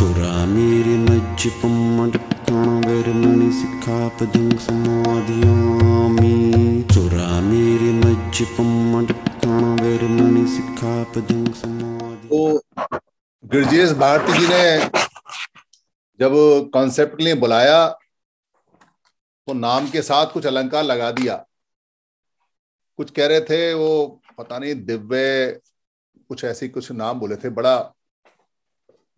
चोरा मेरे मज्ज पम्मण मणि सिखा पदंग समाधियामी चोरा मेरे मज्ज पम्मण मणि सिखा पदंग समाधि ओ तो गिरजेश भारती जी ने जब कॉन्सेप्ट के लिए बुलाया तो नाम के साथ कुछ अलंकार लगा दिया कुछ कह रहे थे वो पता नहीं दिव्य कुछ ऐसी कुछ नाम बोले थे बड़ा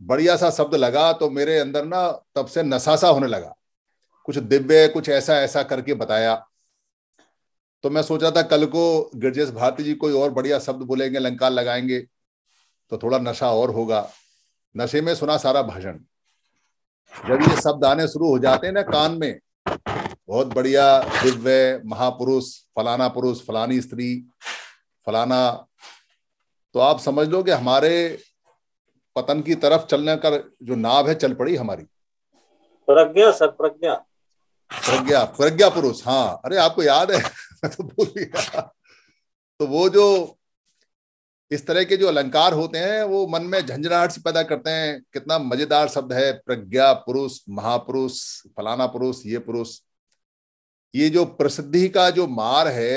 बढ़िया सा शब्द लगा तो मेरे अंदर ना तब से नशासा होने लगा कुछ दिव्य कुछ ऐसा ऐसा करके बताया तो मैं सोचा था कल को गिरजेश भारती जी कोई और बढ़िया शब्द बोलेंगे लंकार लगाएंगे तो थोड़ा नशा और होगा नशे में सुना सारा भाषण जब ये शब्द आने शुरू हो जाते हैं ना कान में बहुत बढ़िया दिव्य महापुरुष फलाना पुरुष फलानी स्त्री फलाना तो आप समझ लो कि हमारे पतन की तरफ चलने का जो नाव है चल पड़ी हमारी प्रज्ञा सर प्रज्ञा प्रज्ञा प्रज्ञा पुरुष हाँ अरे आपको याद है तो भूल गया तो वो जो इस तरह के जो अलंकार होते हैं वो मन में झंझनाहट से पैदा करते हैं कितना मजेदार शब्द है प्रज्ञा पुरुष महापुरुष फलाना पुरुष ये पुरुष ये जो प्रसिद्धि का जो मार है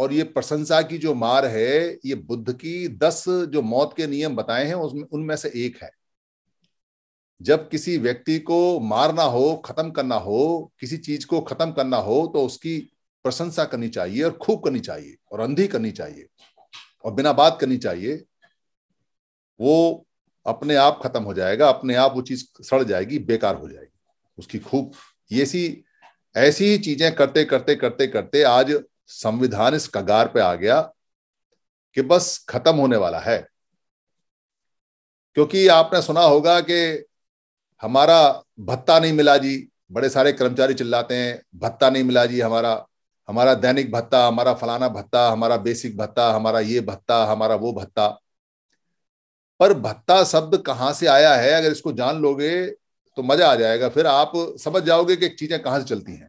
और ये प्रशंसा की जो मार है ये बुद्ध की दस जो मौत के नियम बताए हैं उसमें उनमें से एक है जब किसी व्यक्ति को मारना हो खत्म करना हो किसी चीज को खत्म करना हो तो उसकी प्रशंसा करनी चाहिए और खूब करनी चाहिए और अंधी करनी चाहिए और बिना बात करनी चाहिए वो अपने आप खत्म हो जाएगा अपने आप वो चीज सड़ जाएगी बेकार हो जाएगी उसकी खूब ये सी ऐसी चीजें करते करते करते करते आज संविधान इस कगार पे आ गया कि बस खत्म होने वाला है क्योंकि आपने सुना होगा कि हमारा भत्ता नहीं मिला जी बड़े सारे कर्मचारी चिल्लाते हैं भत्ता नहीं मिला जी हमारा हमारा दैनिक भत्ता हमारा फलाना भत्ता हमारा बेसिक भत्ता हमारा ये भत्ता हमारा वो भत्ता पर भत्ता शब्द कहाँ से आया है अगर इसको जान लोगे तो मजा आ जाएगा फिर आप समझ जाओगे कि चीजें कहां से चलती हैं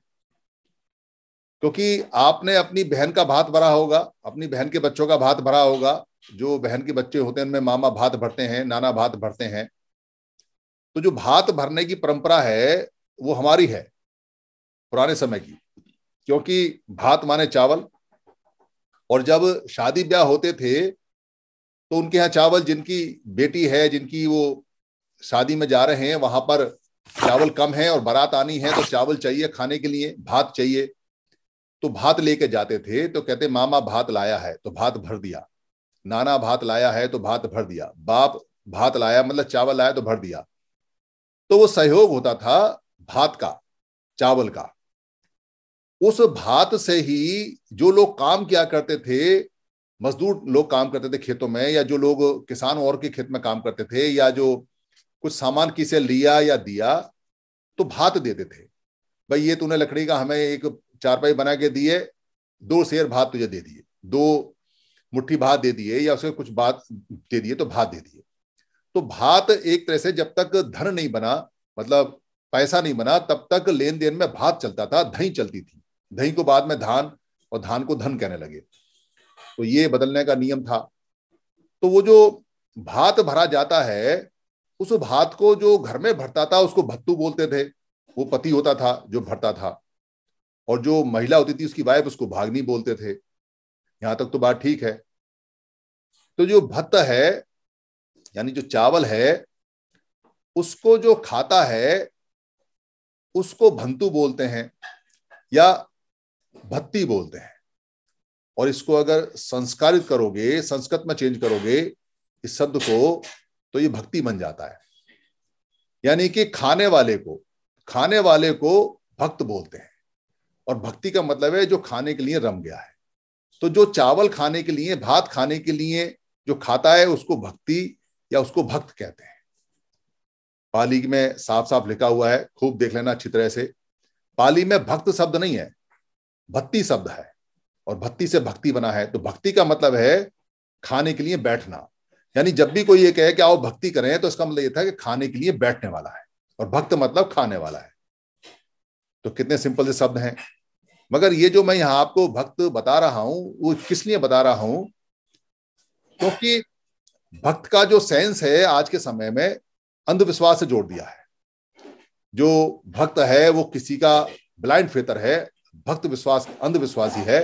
क्योंकि आपने अपनी बहन का भात भरा होगा अपनी बहन के बच्चों का भात भरा होगा जो बहन के बच्चे होते हैं उनमें मामा भात भरते हैं नाना भात भरते हैं तो जो भात भरने की परंपरा है वो हमारी है पुराने समय की क्योंकि भात माने चावल और जब शादी ब्याह होते थे तो उनके यहाँ चावल जिनकी बेटी है जिनकी वो शादी में जा रहे हैं वहां पर चावल कम है और बारात आनी है तो चावल चाहिए खाने के लिए भात चाहिए तो भात लेके जाते थे तो कहते मामा भात लाया है तो भात भर दिया नाना भात लाया है तो भात भर दिया बाप भात लाया मतलब चावल लाया तो भर दिया तो वो सहयोग होता था भात का चावल का उस भात से ही जो लोग काम किया करते थे मजदूर लोग काम करते थे खेतों में या जो लोग किसान और के खेत में काम करते थे या जो कुछ सामान किसे लिया या दिया तो भात देते थे भाई ये तूने लकड़ी का हमें एक चारपाई बना के दिए दो शेर भात तुझे दे दिए दो मुट्ठी भात दे दिए या उसे कुछ बात दे दिए तो भात दे दिए तो भात एक तरह से जब तक धन नहीं बना मतलब पैसा नहीं बना तब तक लेन देन में भात चलता था दही चलती थी दही को बाद में धान और धान को धन कहने लगे तो ये बदलने का नियम था तो वो जो भात भरा जाता है उस भात को जो घर में भरता था उसको भत्तू बोलते थे वो पति होता था जो भरता था और जो महिला होती थी उसकी वाइफ उसको भागनी बोलते थे यहां तक तो बात ठीक है तो जो भत्ता है यानी जो चावल है उसको जो खाता है उसको भंतु बोलते हैं या भत्ती बोलते हैं और इसको अगर संस्कारित करोगे संस्कृत में चेंज करोगे इस शब्द को तो ये भक्ति बन जाता है यानी कि खाने वाले को खाने वाले को भक्त बोलते हैं और भक्ति का मतलब है जो खाने के लिए रम गया है तो जो चावल खाने के लिए भात खाने के लिए जो खाता है उसको भक्ति या उसको भक्त कहते हैं पाली में साफ साफ लिखा हुआ है खूब देख लेना अच्छी तरह से पाली में भक्त शब्द नहीं है भक्ति शब्द है और भक्ति से भक्ति बना है तो भक्ति का मतलब है खाने के लिए बैठना यानी जब भी कोई ये कहे कि आओ भक्ति करें तो इसका मतलब ये था कि खाने के लिए बैठने वाला है और भक्त मतलब खाने वाला है तो कितने सिंपल से शब्द हैं मगर ये जो मैं यहां आपको भक्त बता रहा हूं वो किस लिए बता रहा हूं क्योंकि तो भक्त का जो सेंस है आज के समय में अंधविश्वास से जोड़ दिया है जो भक्त है वो किसी का ब्लाइंड फेतर है भक्त विश्वास अंधविश्वासी है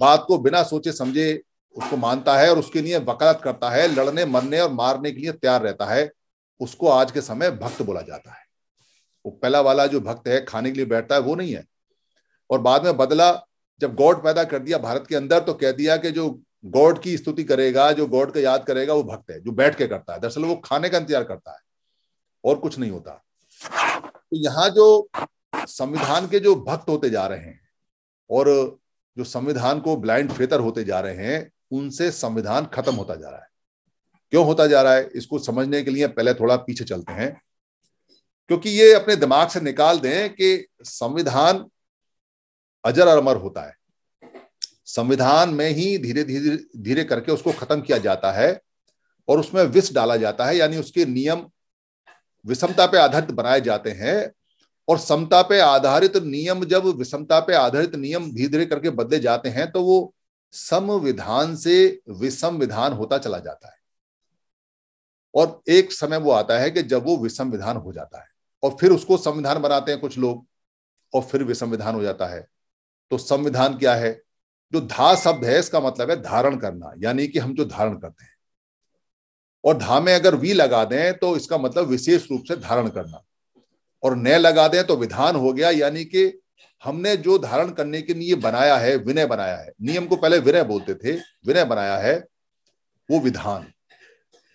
बात को बिना सोचे समझे उसको मानता है और उसके लिए वकालत करता है लड़ने मरने और मारने के लिए तैयार रहता है उसको आज के समय भक्त बोला जाता है वो पहला वाला जो भक्त है खाने के लिए बैठता है वो नहीं है और बाद में बदला जब गॉड पैदा कर दिया भारत के अंदर तो कह दिया कि जो गॉड की स्तुति करेगा जो गॉड का याद करेगा वो भक्त है जो बैठ के करता है दरअसल वो खाने का इंतजार करता है और कुछ नहीं होता तो यहाँ जो संविधान के जो भक्त होते जा रहे हैं और जो संविधान को ब्लाइंड फेतर होते जा रहे हैं उनसे संविधान खत्म होता जा रहा है क्यों होता जा रहा है इसको समझने के लिए पहले थोड़ा पीछे चलते हैं क्योंकि ये अपने दिमाग से निकाल दें कि संविधान अजर अमर होता है संविधान में ही धीरे धीरे धीरे करके उसको खत्म किया जाता है और उसमें विष डाला जाता है यानी उसके नियम विषमता पे आधारित बनाए जाते हैं और समता पे आधारित नियम जब विषमता पे आधारित नियम धीरे धीरे करके बदले जाते हैं तो वो संविधान से विषम विधान होता चला जाता है और एक समय वो आता है कि जब वो विषम विधान हो जाता है और फिर उसको संविधान बनाते हैं कुछ लोग और फिर वे संविधान हो जाता है तो संविधान क्या है जो धा शब्द है इसका मतलब है धारण करना यानी कि हम जो धारण करते हैं और धा में अगर वी लगा दें तो इसका मतलब विशेष रूप से धारण करना और न लगा दें तो विधान हो गया यानी कि हमने जो धारण करने के लिए बनाया है विनय बनाया है नियम को पहले विनय बोलते थे विनय बनाया है वो विधान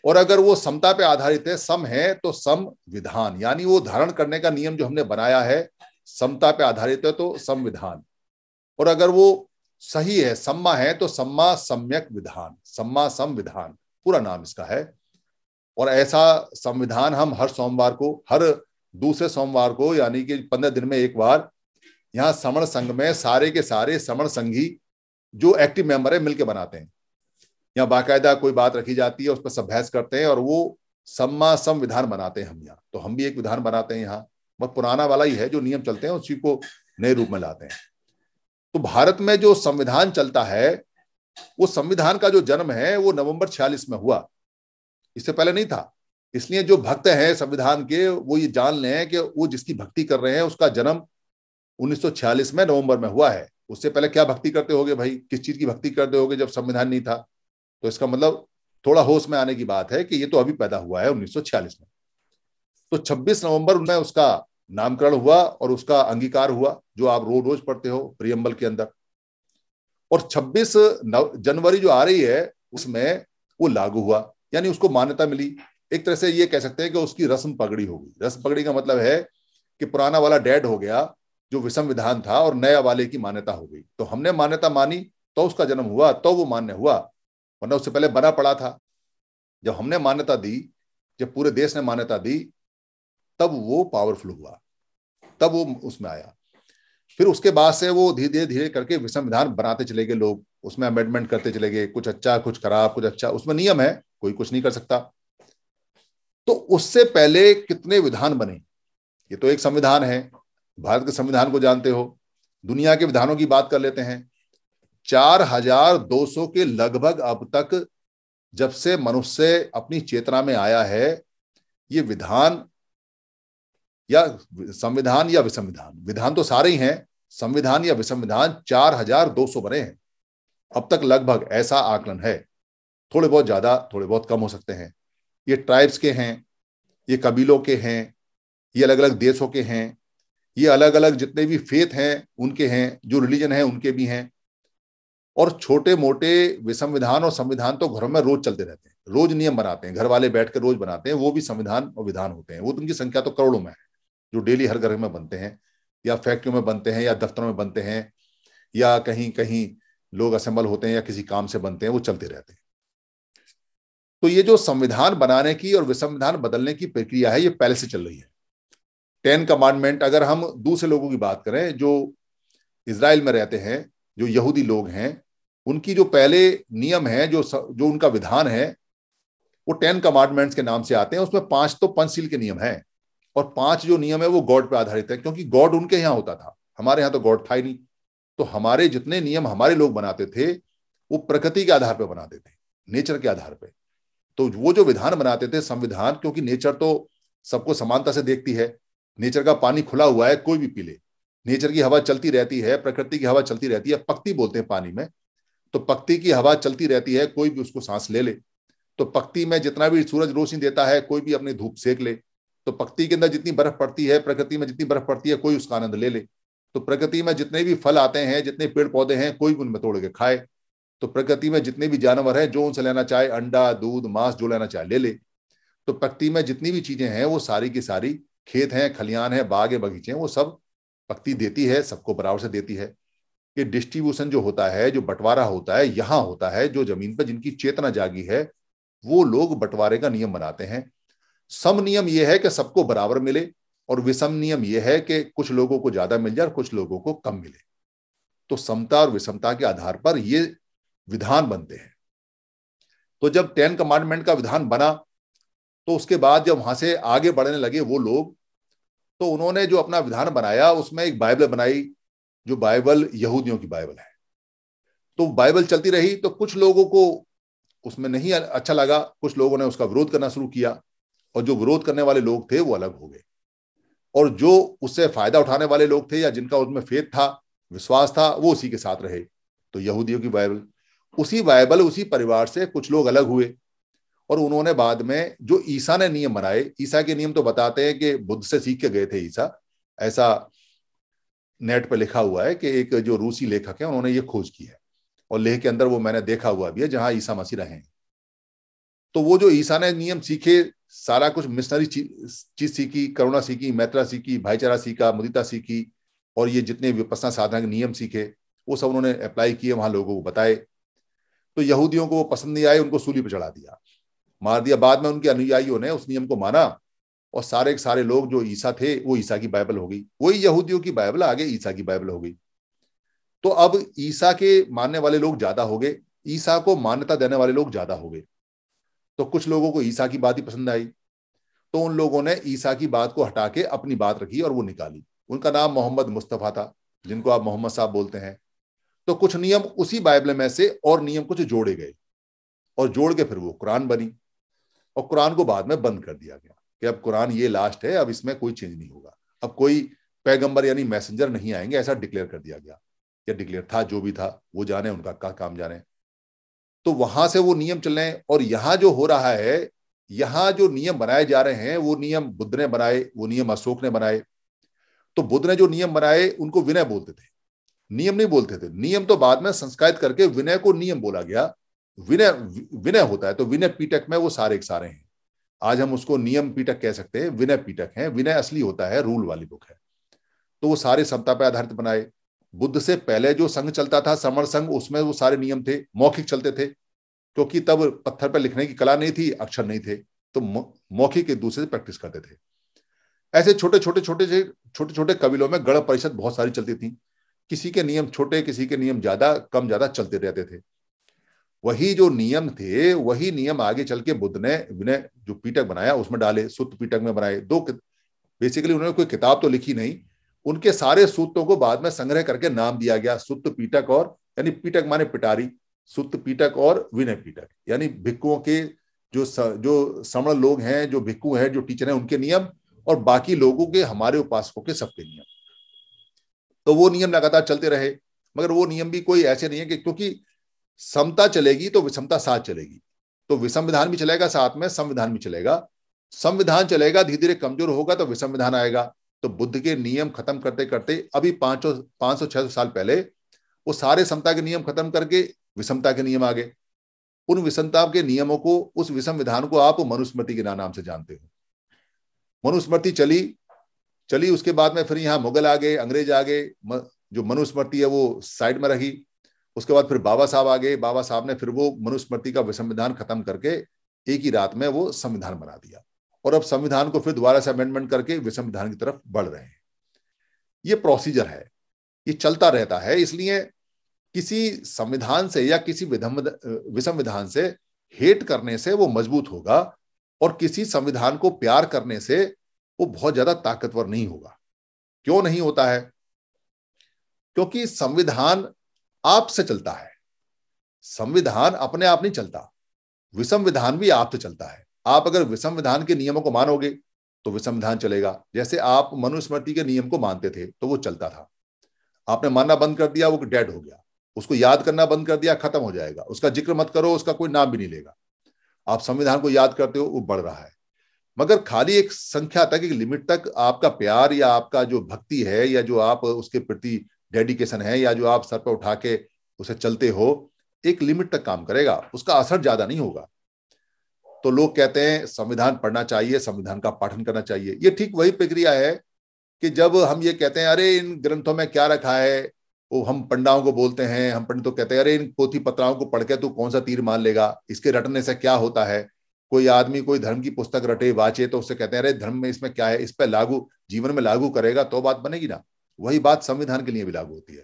और अगर वो समता पे आधारित है सम है तो सम विधान यानी वो धारण करने का नियम जो हमने बनाया है समता पे आधारित है तो संविधान और अगर वो सही है सम्मा है तो सम्मा सम्यक विधान सम्मा संविधान पूरा नाम इसका है और ऐसा संविधान हम हर सोमवार को हर दूसरे सोमवार को यानी कि पंद्रह दिन में एक बार यहाँ समण संघ में सारे के सारे समण संघी जो एक्टिव मेंबर है मिलकर बनाते हैं यहाँ बाकायदा कोई बात रखी जाती है उस पर सब बहस करते हैं और वो सम्मा सम विधान बनाते हैं हम यहाँ तो हम भी एक विधान बनाते हैं यहाँ बहुत पुराना वाला ही है जो नियम चलते हैं उसी को नए रूप में लाते हैं तो भारत में जो संविधान चलता है वो संविधान का जो जन्म है वो नवंबर छियालीस में हुआ इससे पहले नहीं था इसलिए जो भक्त हैं संविधान के वो ये जान लें कि वो जिसकी भक्ति कर रहे हैं उसका जन्म 1946 में नवंबर में हुआ है उससे पहले क्या भक्ति करते होगे भाई किस चीज की भक्ति करते होगे जब संविधान नहीं था तो इसका मतलब थोड़ा होश में आने की बात है कि ये तो अभी पैदा हुआ है 1946 में तो 26 नवंबर में उसका नामकरण हुआ और उसका अंगीकार हुआ जो आप रोज रोज पढ़ते हो प्रियम्बल के अंदर और 26 जनवरी जो आ रही है उसमें वो लागू हुआ यानी उसको मान्यता मिली एक तरह से ये कह सकते हैं कि उसकी रस्म पगड़ी होगी रस्म पगड़ी का मतलब है कि पुराना वाला डेड हो गया जो विषम विधान था और नया वाले की मान्यता हो गई तो हमने मान्यता मानी तो उसका जन्म हुआ तो वो मान्य हुआ वरना उससे पहले बना पड़ा था जब हमने मान्यता दी जब पूरे देश ने मान्यता दी तब वो पावरफुल हुआ तब वो उसमें आया फिर उसके बाद से वो धीरे धीरे धीरे करके संविधान बनाते चले गए लोग उसमें अमेंडमेंट करते चले गए कुछ अच्छा कुछ खराब कुछ अच्छा उसमें नियम है कोई कुछ नहीं कर सकता तो उससे पहले कितने विधान बने ये तो एक संविधान है भारत के संविधान को जानते हो दुनिया के विधानों की बात कर लेते हैं चार हजार दो सौ के लगभग अब तक जब से मनुष्य अपनी चेतना में आया है ये विधान या संविधान या विसंविधान विधान तो सारे ही हैं संविधान या विसंविधान चार हजार दो सौ बने हैं अब तक लगभग ऐसा आकलन है थोड़े बहुत ज्यादा थोड़े बहुत कम हो सकते हैं ये ट्राइब्स के हैं ये कबीलों के हैं ये अलग अलग देशों के हैं ये अलग अलग जितने भी फेथ हैं उनके हैं जो रिलीजन है उनके भी हैं और छोटे मोटे विसंविधान और संविधान तो घरों में रोज चलते रहते हैं रोज नियम बनाते हैं घर वाले बैठ कर रोज बनाते हैं वो भी संविधान और विधान होते हैं वो तो उनकी संख्या तो करोड़ों में है जो डेली हर घर में बनते हैं या फैक्ट्रियों में बनते हैं या दफ्तरों में बनते हैं या कहीं कहीं लोग असेंबल होते हैं या किसी काम से बनते हैं वो चलते रहते हैं तो ये जो संविधान बनाने की और विसंविधान बदलने की प्रक्रिया है ये पहले से चल रही है टेन कमांडमेंट अगर हम दूसरे लोगों की बात करें जो इसराइल में रहते हैं जो यहूदी लोग हैं उनकी जो पहले नियम है जो जो उनका विधान है वो टेन कमांडमेंट्स के नाम से आते हैं उसमें पांच तो पंचशील के नियम है और पांच जो नियम है वो गॉड पर आधारित है क्योंकि गॉड उनके यहाँ होता था हमारे यहाँ तो गॉड था ही नहीं तो हमारे जितने नियम हमारे लोग बनाते थे वो प्रकृति के आधार पर बनाते थे नेचर के आधार पर तो वो जो विधान बनाते थे संविधान क्योंकि नेचर तो सबको समानता से देखती है नेचर का पानी खुला हुआ है कोई भी पी ले नेचर की हवा चलती रहती है प्रकृति की हवा चलती रहती है पक्ति बोलते हैं पानी में तो पक्ति की हवा चलती रहती है कोई भी उसको सांस ले ले तो पक्ति में जितना भी सूरज रोशनी देता है कोई भी अपनी धूप सेक ले तो पक्ति के अंदर जितनी बर्फ पड़ती है प्रकृति में जितनी बर्फ पड़ती है कोई उसका आनंद ले ले तो प्रकृति में जितने भी फल आते हैं जितने पेड़ पौधे हैं कोई भी उनमें तोड़ के खाए तो प्रकृति में जितने भी जानवर हैं जो उनसे लेना चाहे अंडा दूध मांस जो लेना चाहे ले ले तो प्रकृति में जितनी भी चीजें हैं वो सारी की सारी खेत हैं खलियान है बाग है बगीचे हैं वो सब पक्ति देती है सबको बराबर से देती है कि डिस्ट्रीब्यूशन जो होता है जो बंटवारा होता है यहां होता है जो जमीन पर जिनकी चेतना जागी है वो लोग बंटवारे का नियम बनाते हैं सम नियम यह है कि सबको बराबर मिले और विषम नियम यह है कि कुछ लोगों को ज्यादा मिल जाए और कुछ लोगों को कम मिले तो समता और विषमता के आधार पर ये विधान बनते हैं तो जब टेन कमांडमेंट का विधान बना तो उसके बाद जब वहां से आगे बढ़ने लगे वो लोग तो उन्होंने जो अपना विधान बनाया उसमें एक बाइबल बनाई जो बाइबल यहूदियों की बाइबल है तो बाइबल चलती रही तो कुछ लोगों को उसमें नहीं अच्छा लगा कुछ लोगों ने उसका विरोध करना शुरू किया और जो विरोध करने वाले लोग थे वो अलग हो गए और जो उससे फायदा उठाने वाले लोग थे या जिनका उसमें फेद था विश्वास था वो उसी के साथ रहे तो यहूदियों की बाइबल उसी बाइबल उसी परिवार से कुछ लोग अलग हुए और उन्होंने बाद में जो ईसा ने नियम बनाए ईसा के नियम तो बताते हैं कि बुद्ध से सीख के गए थे ईसा ऐसा नेट पर लिखा हुआ है कि एक जो रूसी लेखक है उन्होंने ये खोज की है और लेह के अंदर वो मैंने देखा हुआ भी है जहां ईसा मसीह रहे हैं तो वो जो ईसा ने नियम सीखे सारा कुछ मिशनरी चीज सीखी करुणा सीखी मैत्रा सीखी भाईचारा सीखा मुदिता सीखी और ये जितने विपसना साधना के नियम सीखे वो सब उन्होंने अप्लाई किए वहां लोगों को बताए तो यहूदियों को वो पसंद नहीं आए उनको सूली पर चढ़ा दिया मार दिया बाद में उनके अनुयायियों ने उस नियम को माना और सारे के सारे लोग जो ईसा थे वो ईसा की बाइबल हो गई वही यहूदियों की बाइबल आगे ईसा की बाइबल हो गई तो अब ईसा के मानने वाले लोग ज्यादा हो गए ईसा को मान्यता देने वाले लोग ज्यादा हो गए तो कुछ लोगों को ईसा की बात ही पसंद आई तो उन लोगों ने ईसा की बात को हटा के अपनी बात रखी और वो निकाली उनका नाम मोहम्मद मुस्तफ़ा था जिनको आप मोहम्मद साहब बोलते हैं तो कुछ नियम उसी बाइबल में से और नियम कुछ जोड़े गए और जोड़ के फिर वो कुरान बनी और कुरान को बाद में बंद कर दिया गया कि अब कुरान ये लास्ट है अब इसमें कोई चेंज नहीं होगा अब कोई पैगंबर यानी मैसेंजर नहीं आएंगे ऐसा डिक्लेयर कर दिया गया या डिक्लेयर था जो भी था वो जाने उनका का काम जाने तो वहां से वो नियम चल रहे हैं और यहां जो हो रहा है यहां जो नियम बनाए जा रहे हैं वो नियम बुद्ध ने बनाए वो नियम अशोक ने बनाए तो बुद्ध ने जो नियम बनाए उनको विनय बोलते थे नियम नहीं बोलते थे नियम तो बाद में संस्कारित करके विनय को नियम बोला गया विनय विनय होता है तो विनय पीटक में वो सारे एक सारे हैं आज हम उसको नियम पीटक कह सकते हैं विनय पीटक है विनय असली होता है रूल वाली बुक है तो वो सारे सप्ताह पर आधारित बनाए बुद्ध से पहले जो संघ चलता था समर संघ उसमें वो सारे नियम थे मौखिक चलते थे क्योंकि तब पत्थर पर लिखने की कला नहीं थी अक्षर नहीं थे तो मौखिक एक दूसरे से प्रैक्टिस करते थे ऐसे छोटे छोटे छोटे से छोटे छोटे कबीलों में गण परिषद बहुत सारी चलती थी किसी के नियम छोटे किसी के नियम ज्यादा कम ज्यादा चलते रहते थे वही जो नियम थे वही नियम आगे चल के बुद्ध ने विनय जो पीटक बनाया उसमें डाले सूत्र पीटक में बनाए दो बेसिकली उन्होंने कोई किताब तो लिखी नहीं उनके सारे सूत्रों को बाद में संग्रह करके नाम दिया गया सूत्र पीटक और यानी पीटक माने पिटारी सूत्र पीटक और विनय पीटक यानी भिक्कुओं के जो स, जो समण लोग हैं जो भिक्कू हैं जो टीचर हैं उनके नियम और बाकी लोगों के हमारे उपासकों के सबके नियम तो वो नियम लगातार चलते रहे मगर वो नियम भी कोई ऐसे नहीं है कि क्योंकि समता चलेगी तो विषमता साथ चलेगी तो विसंविधान भी चलेगा साथ में संविधान भी चलेगा संविधान चलेगा धीरे धीरे कमजोर होगा तो विसंविधान आएगा तो बुद्ध के नियम खत्म करते करते अभी पांच सौ पांच सौ छह सौ साल पहले वो सारे समता के नियम खत्म करके विषमता के नियम आ गए उन विषमता के नियमों को उस विषम विधान को आप मनुस्मृति के नाम से जानते हो मनुस्मृति चली चली उसके बाद में फिर यहां मुगल आ गए अंग्रेज आ गए जो मनुस्मृति है वो साइड में रही उसके बाद फिर बाबा साहब आ गए बाबा साहब ने फिर वो मनुस्मृति का संविधान खत्म करके एक ही रात में वो संविधान बना दिया और अब संविधान को फिर दोबारा से अमेंडमेंट करके विसंविधान की तरफ बढ़ रहे हैं ये प्रोसीजर है ये चलता रहता है इसलिए किसी संविधान से या किसी विसंविधान से हेट करने से वो मजबूत होगा और किसी संविधान को प्यार करने से वो बहुत ज्यादा ताकतवर नहीं होगा क्यों नहीं होता है क्योंकि संविधान आप से चलता है संविधान अपने आप नहीं चलता विषम विधान भी आप से चलता है आप अगर विषम विधान के नियमों को मानोगे तो विषम विधान चलेगा जैसे आप मनुस्मृति के नियम को मानते थे तो वो चलता था आपने मानना बंद कर दिया वो डेड हो गया उसको याद करना बंद कर दिया खत्म हो जाएगा उसका जिक्र मत करो उसका कोई नाम भी नहीं लेगा आप संविधान को याद करते हो वो बढ़ रहा है मगर खाली एक संख्या तक एक लिमिट तक आपका प्यार या आपका जो भक्ति है या जो आप उसके प्रति डेडिकेशन है या जो आप सर पर उठा के उसे चलते हो एक लिमिट तक काम करेगा उसका असर ज्यादा नहीं होगा तो लोग कहते हैं संविधान पढ़ना चाहिए संविधान का पाठन करना चाहिए ये ठीक वही प्रक्रिया है कि जब हम ये कहते हैं अरे इन ग्रंथों में क्या रखा है वो हम पंडाओं को बोलते हैं हम पंडितों तो कहते हैं अरे इन पोथी पत्राओं को पढ़ के तू कौन सा तीर मान लेगा इसके रटने से क्या होता है कोई आदमी कोई धर्म की पुस्तक रटे वाचे तो उससे कहते हैं अरे धर्म में इसमें क्या है इस पर लागू जीवन में लागू करेगा तो बात बनेगी ना वही बात संविधान के लिए भी लागू होती है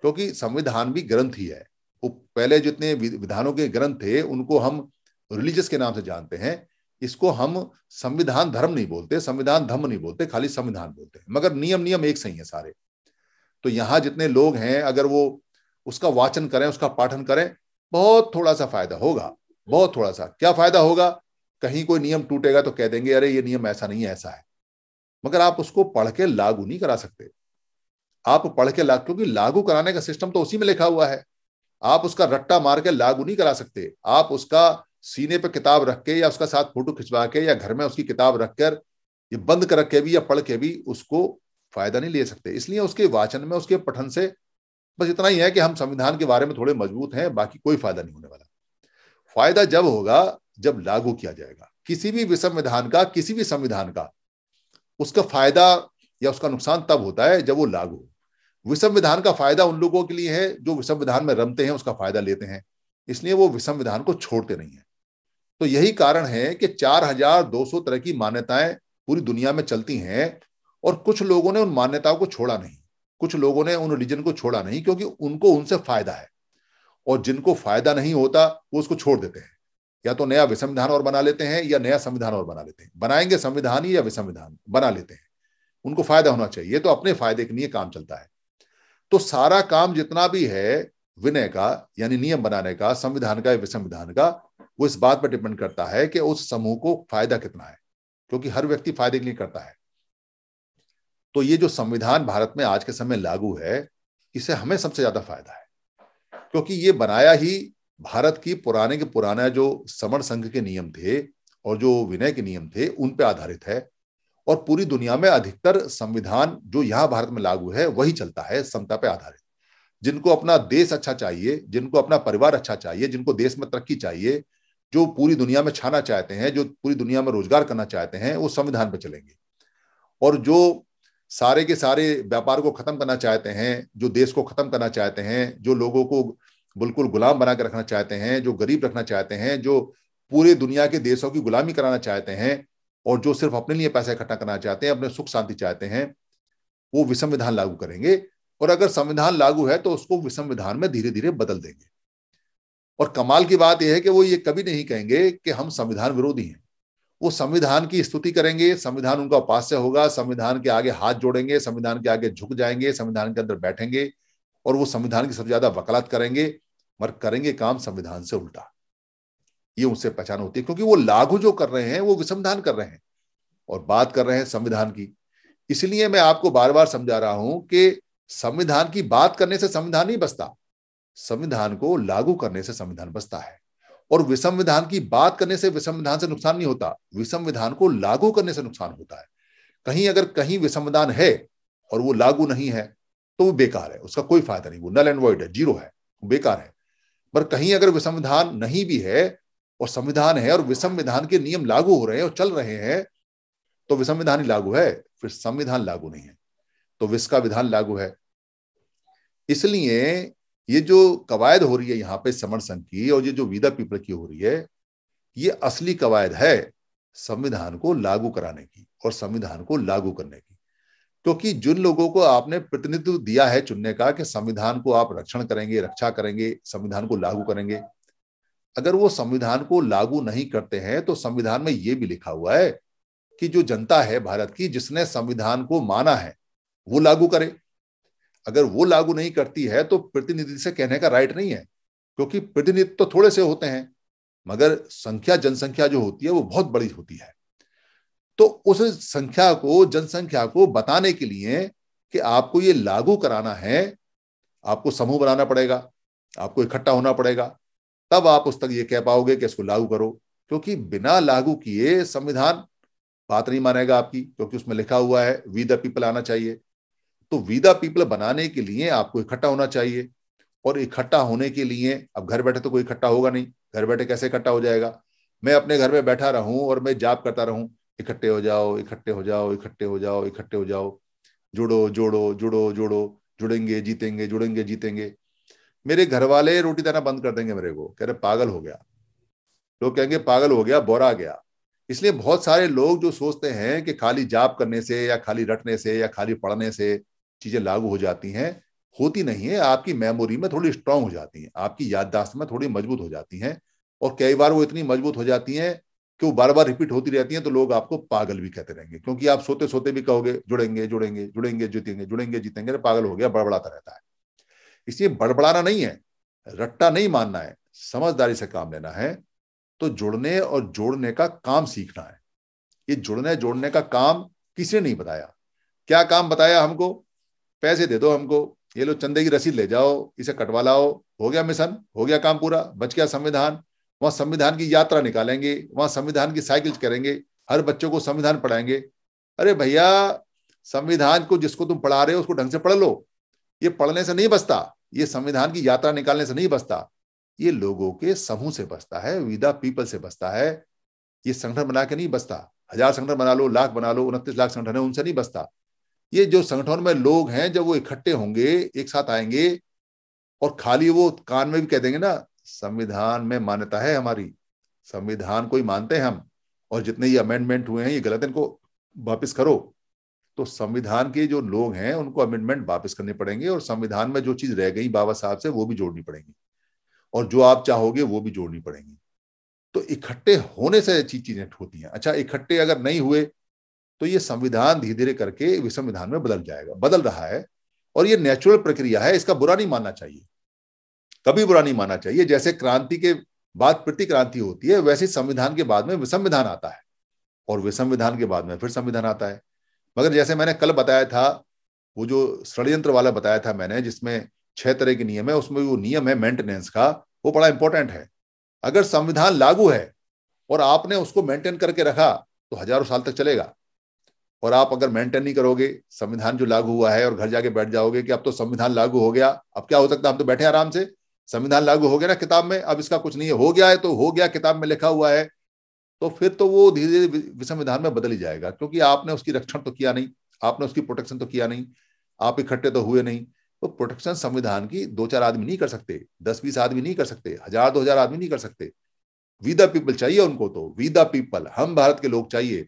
क्योंकि संविधान भी ग्रंथ ही है वो पहले जितने विधानों के ग्रंथ थे उनको हम रिलीजियस के नाम से जानते हैं इसको हम संविधान धर्म नहीं बोलते संविधान धर्म नहीं बोलते खाली संविधान बोलते हैं मगर नियम नियम एक सही है सारे तो यहाँ जितने लोग हैं अगर वो उसका वाचन करें उसका पाठन करें बहुत थोड़ा सा फायदा होगा बहुत थोड़ा सा क्या फायदा होगा कहीं कोई नियम टूटेगा तो कह देंगे अरे ये नियम ऐसा नहीं है ऐसा है मगर आप उसको पढ़ के लागू नहीं करा सकते आप पढ़ के ला क्योंकि लागू कराने का सिस्टम तो उसी में लिखा हुआ है आप उसका रट्टा मार के लागू नहीं करा सकते आप उसका सीने पर किताब रख के या उसका साथ फोटो खिंचवा के या घर में उसकी किताब रखकर ये बंद कर के भी या पढ़ के भी उसको फायदा नहीं ले सकते इसलिए उसके वाचन में उसके पठन से बस इतना ही है कि हम संविधान के बारे में थोड़े मजबूत हैं बाकी कोई फायदा नहीं होने वाला फायदा जब होगा जब लागू किया जाएगा किसी भी विसंविधान का किसी भी संविधान का उसका फायदा या उसका नुकसान तब होता है जब वो लागू हो विषम विधान का फायदा उन लोगों के लिए है जो विषम विधान में रमते हैं उसका फायदा लेते हैं इसलिए वो विषम विधान को छोड़ते नहीं है तो यही कारण है कि 4,200 तरह की मान्यताएं पूरी दुनिया में चलती हैं और कुछ लोगों ने उन मान्यताओं को छोड़ा नहीं कुछ लोगों ने उन रिलीजन को छोड़ा नहीं क्योंकि उनको उनसे फायदा है और जिनको फायदा नहीं होता वो उसको छोड़ देते हैं या तो नया विसंविधान और बना लेते हैं या नया संविधान और बना लेते हैं बनाएंगे संविधान ही या विसंविधान बना लेते हैं उनको फायदा होना चाहिए तो अपने फायदे के लिए काम चलता है तो सारा काम जितना भी है विनय का यानी नियम बनाने का संविधान का विसंविधान का वो इस बात पर डिपेंड करता है कि उस समूह को फायदा कितना है क्योंकि हर व्यक्ति फायदे के लिए करता है तो ये जो संविधान भारत में आज के समय लागू है इसे हमें सबसे ज्यादा फायदा है क्योंकि ये बनाया ही भारत की पुराने के पुराने जो समर संघ के नियम थे और जो विनय के नियम थे उन पर आधारित है और पूरी दुनिया में अधिकतर संविधान जो यहाँ भारत में लागू है वही चलता है समता पे आधारित जिनको अपना देश अच्छा चाहिए जिनको अपना परिवार अच्छा चाहिए जिनको देश में तरक्की चाहिए जो पूरी दुनिया में छाना चाहते हैं जो पूरी दुनिया में रोजगार करना चाहते हैं वो संविधान पर चलेंगे और जो सारे के सारे व्यापार को खत्म करना चाहते हैं जो देश को खत्म करना चाहते हैं जो लोगों को बिल्कुल गुलाम बनाकर रखना चाहते हैं जो गरीब रखना चाहते हैं जो पूरे दुनिया के देशों की गुलामी कराना चाहते हैं और जो सिर्फ अपने लिए पैसा इकट्ठा करना चाहते हैं अपने सुख शांति चाहते हैं वो विषम विधान लागू करेंगे और अगर संविधान लागू है तो उसको विषम विधान में धीरे धीरे बदल देंगे और कमाल की बात यह है कि वो ये कभी नहीं कहेंगे कि हम संविधान विरोधी हैं वो संविधान की स्तुति करेंगे संविधान उनका उपास्य होगा संविधान के आगे हाथ जोड़ेंगे संविधान के आगे झुक जाएंगे संविधान के अंदर बैठेंगे और वो संविधान की सबसे ज्यादा वकालत करेंगे मगर करेंगे काम संविधान से उल्टा ये उनसे पहचान होती है क्योंकि वो लागू जो कर रहे हैं वो विसंविधान कर रहे हैं और बात कर रहे हैं संविधान की इसलिए मैं आपको बार बार समझा रहा हूं कि संविधान की बात करने से संविधान नहीं बसता संविधान को लागू करने से संविधान बसता है और विसंविधान की बात करने से विसंविधान से नुकसान नहीं होता विसंविधान को लागू करने से नुकसान होता है कहीं अगर कहीं विसंविधान है और वो लागू नहीं है तो वो बेकार है उसका कोई फायदा नहीं वो नल एंड वॉइड है जीरो है बेकार है पर कहीं अगर विसंविधान नहीं भी है और संविधान है और विसंविधान के नियम लागू हो रहे हैं और चल रहे हैं तो विसंविधान ही लागू है फिर संविधान लागू नहीं है तो विस का विधान लागू है इसलिए ये जो कवायद हो रही है यहाँ पे समर संघ की और ये जो विदा पीपल की हो रही है ये असली कवायद है संविधान को लागू कराने की और संविधान को लागू करने की क्योंकि जिन लोगों को आपने प्रतिनिधित्व दिया है चुनने का कि संविधान को आप रक्षण करेंगे रक्षा करेंगे संविधान को लागू करेंगे अगर वो संविधान को लागू नहीं करते हैं तो संविधान में ये भी लिखा हुआ है कि जो जनता है भारत की जिसने संविधान को माना है वो लागू करे अगर वो लागू नहीं करती है तो प्रतिनिधि से कहने का राइट नहीं है क्योंकि प्रतिनिधि तो थोड़े से होते हैं मगर संख्या जनसंख्या जो होती है वो बहुत बड़ी होती है तो उस संख्या को जनसंख्या को बताने के लिए कि आपको ये लागू कराना है आपको समूह बनाना पड़ेगा आपको इकट्ठा होना पड़ेगा तब आप उस तक ये कह पाओगे कि इसको लागू करो क्योंकि बिना लागू किए संविधान बात नहीं मानेगा आपकी क्योंकि उसमें लिखा हुआ है वी द पीपल आना चाहिए तो वी द पीपल बनाने के लिए आपको इकट्ठा होना चाहिए और इकट्ठा होने के लिए अब घर बैठे तो कोई इकट्ठा होगा नहीं घर बैठे कैसे इकट्ठा हो जाएगा मैं अपने घर में बैठा रहूं और मैं जाप करता रहूं इकट्ठे हो जाओ इकट्ठे हो जाओ इकट्ठे हो जाओ इकट्ठे हो जाओ जुड़ो जोड़ो जुड़ो जोड़ो जुड़ेंगे जीतेंगे जुड़ेंगे जीतेंगे मेरे घर वाले रोटी देना बंद कर देंगे मेरे को कह रहे पागल हो गया लोग कहेंगे पागल हो गया बोरा गया इसलिए बहुत सारे लोग जो सोचते हैं कि खाली जाप करने से या खाली रटने से या खाली पढ़ने से चीजें लागू हो जाती हैं होती नहीं है आपकी मेमोरी में थोड़ी स्ट्रांग हो जाती हैं आपकी याददाश्त में थोड़ी मजबूत हो जाती हैं और कई बार वो इतनी मजबूत हो जाती हैं कि वो बार बार रिपीट होती रहती हैं तो लोग आपको पागल भी कहते रहेंगे क्योंकि आप सोते सोते भी कहोगे जुड़ेंगे जुड़ेंगे जुड़ेंगे जीतेंगे जुड़ेंगे जीतेंगे पागल हो गया बड़बड़ाता रहता है इसलिए बड़बड़ाना नहीं है रट्टा नहीं मानना है समझदारी से काम लेना है तो जुड़ने और जोड़ने का काम सीखना है ये जुड़ने जोड़ने का काम किसने नहीं बताया क्या काम बताया हमको पैसे दे दो हमको ये लो चंदे की रसीद ले जाओ इसे कटवा लाओ हो गया मिशन हो गया काम पूरा बच गया संविधान वहां संविधान की यात्रा निकालेंगे वहां संविधान की साइकिल करेंगे हर बच्चों को संविधान पढ़ाएंगे अरे भैया संविधान को जिसको तुम पढ़ा रहे हो उसको ढंग से पढ़ लो ये पढ़ने से नहीं बचता ये संविधान की यात्रा निकालने से नहीं बसता ये लोगों के समूह से बसता है विदा पीपल से बसता है ये संगठन बना के नहीं बसता हजार संगठन बना लो लाख बना लो उनतीस लाख संगठन है उनसे नहीं बसता ये जो संगठन में लोग हैं जब वो इकट्ठे होंगे एक साथ आएंगे और खाली वो कान में भी कह देंगे ना संविधान में मान्यता है हमारी संविधान को ही मानते हैं हम और जितने ये अमेंडमेंट हुए हैं ये गलत इनको वापिस करो तो संविधान के जो लोग हैं उनको अमेंडमेंट वापस करने पड़ेंगे और संविधान में जो चीज रह गई बाबा साहब से वो भी जोड़नी पड़ेगी और जो आप चाहोगे वो भी जोड़नी पड़ेगी तो इकट्ठे होने से अच्छी चीजें होती हैं अच्छा इकट्ठे अगर नहीं हुए तो ये संविधान धीरे धीरे करके विसंविधान में बदल जाएगा बदल रहा है और ये नेचुरल प्रक्रिया है इसका बुरा नहीं मानना चाहिए कभी बुरा नहीं मानना चाहिए जैसे क्रांति के बाद प्रतिक्रांति होती है वैसे संविधान के बाद में विसंविधान आता है और विसंविधान के बाद में फिर संविधान आता है मगर जैसे मैंने कल बताया था वो जो षडयंत्र वाला बताया था मैंने जिसमें छह तरह के नियम है उसमें वो नियम है मेंटेनेंस का वो बड़ा इंपॉर्टेंट है अगर संविधान लागू है और आपने उसको मेंटेन करके रखा तो हजारों साल तक चलेगा और आप अगर मेंटेन नहीं करोगे संविधान जो लागू हुआ है और घर जाके बैठ जाओगे कि अब तो संविधान लागू हो गया अब क्या हो सकता है हम तो बैठे आराम से संविधान लागू हो गया ना किताब में अब इसका कुछ नहीं है हो गया है तो हो गया किताब में लिखा हुआ है तो फिर तो वो धीरे धीरे विसंविधान में बदल ही जाएगा क्योंकि आपने उसकी रक्षण तो किया नहीं आपने उसकी प्रोटेक्शन तो किया नहीं आप इकट्ठे तो हुए नहीं तो प्रोटेक्शन संविधान की दो चार आदमी नहीं कर सकते दस बीस आदमी नहीं कर सकते हजार दो हजार आदमी नहीं कर सकते वी द पीपल चाहिए उनको तो वी द पीपल हम भारत के लोग चाहिए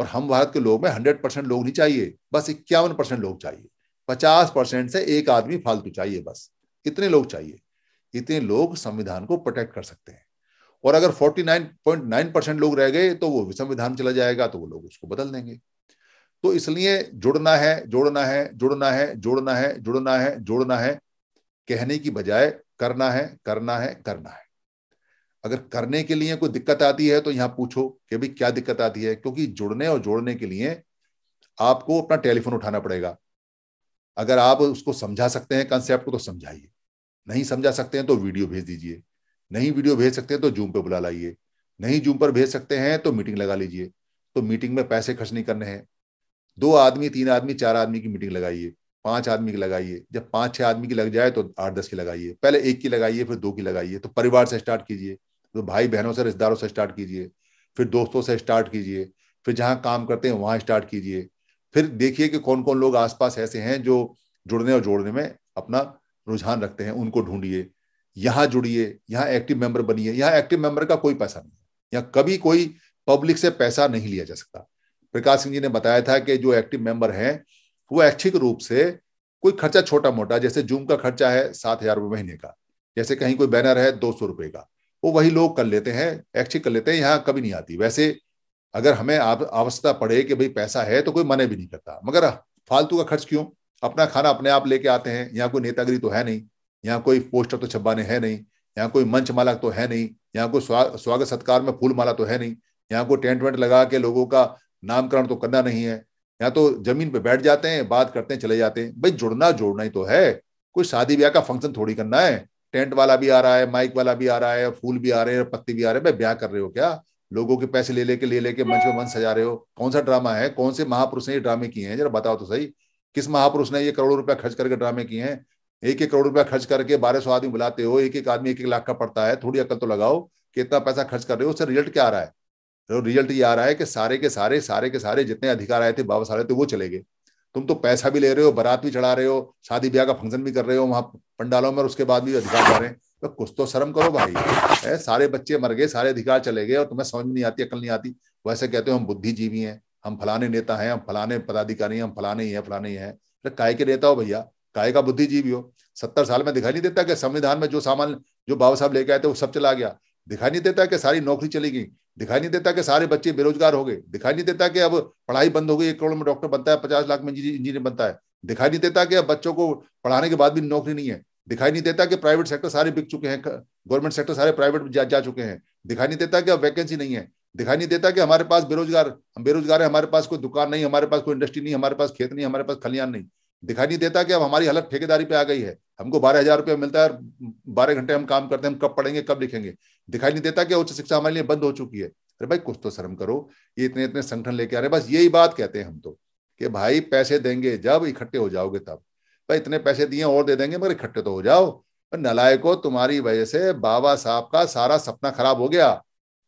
और हम भारत के लोग में हंड्रेड परसेंट लोग नहीं चाहिए बस इक्यावन परसेंट लोग चाहिए पचास परसेंट से एक आदमी फालतू चाहिए बस इतने लोग चाहिए इतने लोग संविधान को प्रोटेक्ट कर सकते हैं और अगर 49.9 परसेंट लोग रह गए तो वो संविधान चला जाएगा तो वो लोग उसको बदल देंगे तो इसलिए जुड़ना है जोड़ना है जुड़ना है जोड़ना है जुड़ना है जोड़ना है कहने की बजाय करना है करना है करना है अगर करने के लिए कोई दिक्कत आती है तो यहां पूछो कि भाई क्या दिक्कत आती है क्योंकि जुड़ने और जोड़ने के लिए आपको अपना टेलीफोन उठाना पड़ेगा अगर आप उसको समझा सकते हैं कंसेप्ट को तो समझाइए नहीं समझा सकते हैं तो वीडियो भेज दीजिए नहीं वीडियो भेज सकते हैं तो जूम पे बुला लाइए नहीं जूम पर भेज सकते हैं तो मीटिंग लगा लीजिए तो मीटिंग में पैसे खर्च नहीं करने हैं दो आदमी तीन आदमी चार आदमी की मीटिंग लगाइए पांच आदमी की लगाइए जब पांच छह आदमी की लग जाए तो आठ दस की लगाइए पहले एक की लगाइए फिर दो की लगाइए तो परिवार से स्टार्ट कीजिए तो भाई बहनों से रिश्तेदारों से स्टार्ट कीजिए फिर दोस्तों से स्टार्ट कीजिए फिर जहां काम करते हैं वहां स्टार्ट कीजिए फिर देखिए कि कौन कौन लोग आसपास ऐसे हैं जो जुड़ने और जोड़ने में अपना रुझान रखते हैं उनको ढूंढिए यहां जुड़िए यहाँ एक्टिव मेंबर बनिए यहाँ एक्टिव मेंबर का कोई पैसा नहीं यहाँ कभी कोई पब्लिक से पैसा नहीं लिया जा सकता प्रकाश सिंह जी ने बताया था कि जो एक्टिव मेंबर हैं वो ऐच्छिक रूप से कोई खर्चा छोटा मोटा जैसे जूम का खर्चा है सात हजार रुपये महीने का जैसे कहीं कोई बैनर है दो सौ रुपये का वो वही लोग कर लेते हैं ऐच्छिक कर लेते हैं यहाँ कभी नहीं आती वैसे अगर हमें आवश्यकता पड़े कि भाई पैसा है तो कोई मने भी नहीं करता मगर फालतू का खर्च क्यों अपना खाना अपने आप लेके आते हैं यहाँ कोई नेतागिरी तो है नहीं यहाँ कोई पोस्टर तो छपाने है नहीं यहाँ कोई मंच माला तो है नहीं यहाँ कोई स्वागत सत्कार में फूल माला तो है नहीं यहाँ कोई टेंट वेंट लगा के लोगों का नामकरण तो करना नहीं है यहाँ तो जमीन पे बैठ जाते हैं बात करते हैं चले जाते हैं भाई जुड़ना जोड़ना ही तो है कोई शादी ब्याह का फंक्शन थोड़ी करना है टेंट वाला भी आ रहा है माइक वाला भी आ रहा है फूल भी आ रहे हैं पत्ती भी आ रहे हैं भाई ब्याह कर रहे हो क्या लोगों के पैसे ले लेके ले लेके मंच में मंच सजा रहे हो कौन सा ड्रामा है कौन से महापुरुष ने ये ड्रामे किए हैं जरा बताओ तो सही किस महापुरुष ने ये करोड़ों रुपया खर्च करके ड्रामे किए हैं एक एक करोड़ रुपया खर्च करके बारह सौ आदमी बुलाते हो एक एक आदमी एक एक लाख का पड़ता है थोड़ी अकल तो लगाओ कि इतना पैसा खर्च कर रहे हो उससे रिजल्ट क्या आ रहा है तो रिजल्ट ये आ रहा है कि सारे के सारे सारे के सारे जितने अधिकार आए थे बाबा सारे थे वो चले गए तुम तो पैसा भी ले रहे हो बारात भी चढ़ा रहे हो शादी ब्याह का फंक्शन भी कर रहे हो वहां पंडालों में और उसके बाद भी अधिकार जा रहे हैं तो कुछ तो शर्म करो भाई है सारे बच्चे मर गए सारे अधिकार चले गए और तुम्हें समझ नहीं आती अकल नहीं आती वैसे कहते हो हम बुद्धिजीवी हैं हम फलाने नेता हैं हम फलाने पदाधिकारी हैं हम फलाने ही हैं फलाने ही हैं अरे काय के नेता हो भैया काय का बुद्धिजीवी हो सत्तर साल में दिखाई नहीं देता कि संविधान में जो सामान जो बाबा साहब लेके आए थे वो सब चला गया दिखाई नहीं देता कि सारी नौकरी चली गई दिखाई नहीं देता कि सारे बच्चे बेरोजगार हो गए दिखाई नहीं देता कि अब पढ़ाई बंद हो गई एक करोड़ में डॉक्टर बनता है पचास लाख में इंजीनियर बनता है दिखाई नहीं देता कि अब बच्चों को पढ़ाने के बाद भी नौकरी नहीं है दिखाई नहीं देता कि प्राइवेट सेक्टर सारे बिक चुके हैं गवर्नमेंट सेक्टर सारे प्राइवेट जा, जा चुके हैं दिखाई नहीं देता कि अब वैकेंसी नहीं है दिखाई नहीं देता कि हमारे पास बेरोजगार हम बेरोजगार है हमारे पास कोई दुकान नहीं हमारे पास कोई इंडस्ट्री नहीं हमारे पास खेत नहीं हमारे पास खलियान नहीं दिखाई नहीं देता कि अब हमारी हालत ठेकेदारी पे आ गई है हमको बारह हजार रुपया मिलता है बारह घंटे हम काम करते हैं हम कब पढ़ेंगे कब लिखेंगे दिखाई नहीं देता कि उच्च शिक्षा हमारे लिए बंद हो चुकी है अरे भाई कुछ तो शर्म करो ये इतने इतने संगठन लेके आ रहे बस यही बात कहते हैं हम तो कि भाई पैसे देंगे जब इकट्ठे हो जाओगे तब भाई इतने पैसे दिए और दे देंगे मगर इकट्ठे तो हो जाओ पर नलायको तुम्हारी वजह से बाबा साहब का सारा सपना खराब हो गया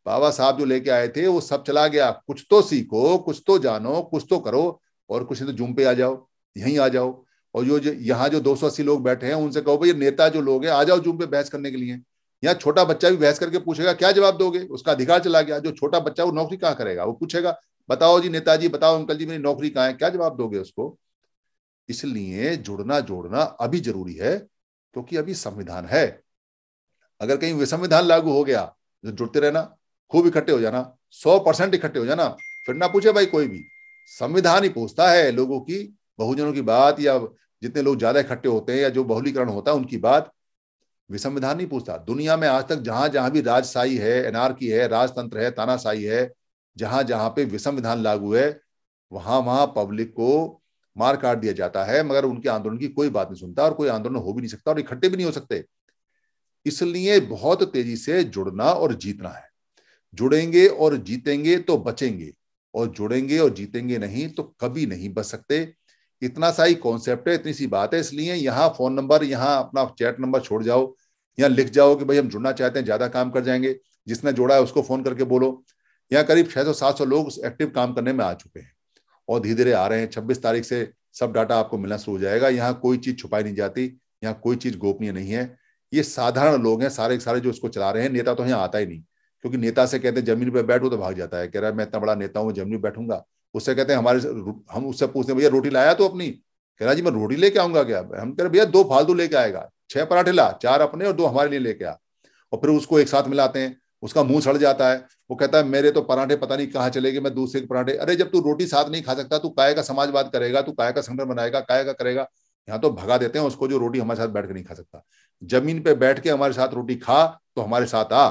बाबा साहब जो लेके आए थे वो सब चला गया कुछ तो सीखो कुछ तो जानो कुछ तो करो और कुछ तो जूम पे आ जाओ यहीं आ जाओ और जो यहाँ जो दो लोग बैठे हैं उनसे कहो भाई नेता जो लोग हैं आ जाओ जूम पे बहस करने के लिए यहाँ छोटा बच्चा भी बहस करके पूछेगा क्या जवाब दोगे उसका अधिकार चला गया जो छोटा बच्चा वो नौकरी कहाँ करेगा वो पूछेगा बताओ जी नेताजी बताओ अंकल जी मेरी नौकरी कहाँ है क्या जवाब दोगे उसको इसलिए जुड़ना जोड़ना अभी जरूरी है क्योंकि तो अभी संविधान है अगर कहीं विसंविधान लागू हो गया तो जुड़ते रहना खूब इकट्ठे हो जाना सौ परसेंट इकट्ठे हो जाना फिर ना पूछे भाई कोई भी संविधान ही पूछता है लोगों की बहुजनों की बात या जितने लोग ज्यादा इकट्ठे होते हैं या जो बहुलीकरण होता है उनकी बात विसंविधान नहीं पूछता दुनिया में आज तक जहां जहां भी राजशाही है एनआर की है राजतंत्र है तानाशाही है जहां जहां पे विसंविधान लागू है वहां वहां पब्लिक को मार काट दिया जाता है मगर उनके आंदोलन की कोई बात नहीं सुनता और कोई आंदोलन हो भी नहीं सकता और इकट्ठे भी नहीं हो सकते इसलिए बहुत तेजी से जुड़ना और जीतना है जुड़ेंगे और जीतेंगे तो बचेंगे और जुड़ेंगे और जीतेंगे नहीं तो कभी नहीं बच सकते इतना सा ही कॉन्सेप्ट है इतनी सी बात है इसलिए यहाँ फोन नंबर यहाँ अपना चैट नंबर छोड़ जाओ या लिख जाओ कि भाई हम जुड़ना चाहते हैं ज्यादा काम कर जाएंगे जिसने जोड़ा है उसको फोन करके बोलो यहाँ करीब छह सौ सात सौ लोग एक्टिव काम करने में आ चुके हैं और धीरे धीरे आ रहे हैं छब्बीस तारीख से सब डाटा आपको मिलना शुरू हो जाएगा यहाँ कोई चीज छुपाई नहीं जाती यहाँ कोई चीज गोपनीय नहीं है ये साधारण लोग हैं सारे सारे जो इसको चला रहे हैं नेता तो यहाँ आता ही नहीं क्योंकि नेता से कहते हैं जमीन पर बैठो तो भाग जाता है कह रहा है मैं इतना बड़ा नेता हूँ जमीन बैठूंगा उससे कहते हैं हमारे हम उससे पूछते हैं भैया रोटी लाया तो अपनी कह रहा जी मैं रोटी लेके आऊंगा क्या हम कह रहे भैया दो फालतू लेके आएगा छह पराठे ला चार अपने और दो हमारे लिए लेके आ और फिर उसको एक साथ मिलाते हैं उसका मुंह सड़ जाता है वो कहता है मेरे तो पराठे पता नहीं कहाँ चले गए मैं दूसरे के पराठे अरे जब तू रोटी साथ नहीं खा सकता तू काय का समाजवाद करेगा तू काय का संगठन बनाएगा काय का करेगा यहाँ तो भगा देते हैं उसको जो रोटी हमारे साथ बैठ के नहीं खा सकता जमीन पे बैठ के हमारे साथ रोटी खा तो हमारे साथ आ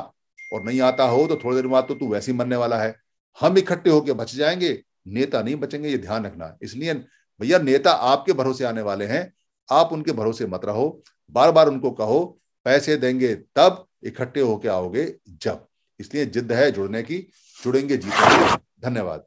और नहीं आता हो तो थोड़ी देर बाद तो तू वैसे ही मरने वाला है हम इकट्ठे होकर बच जाएंगे नेता नहीं बचेंगे ये ध्यान रखना इसलिए भैया नेता आपके भरोसे आने वाले हैं आप उनके भरोसे मत रहो बार बार उनको कहो पैसे देंगे तब इकट्ठे होके आओगे जब इसलिए जिद्द है जुड़ने की जुड़ेंगे जीतने धन्यवाद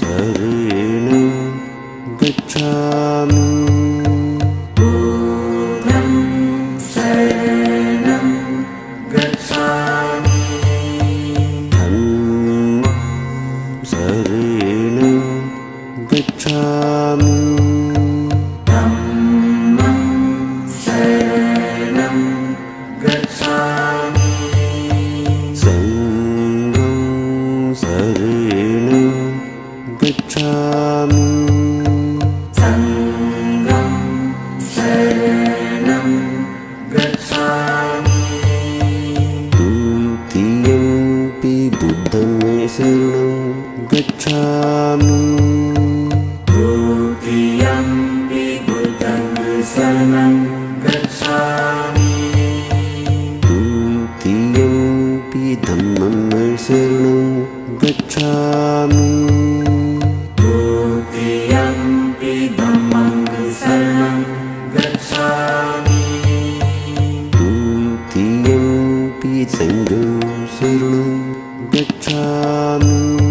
रेण गच्छामि शरणं गच्छामि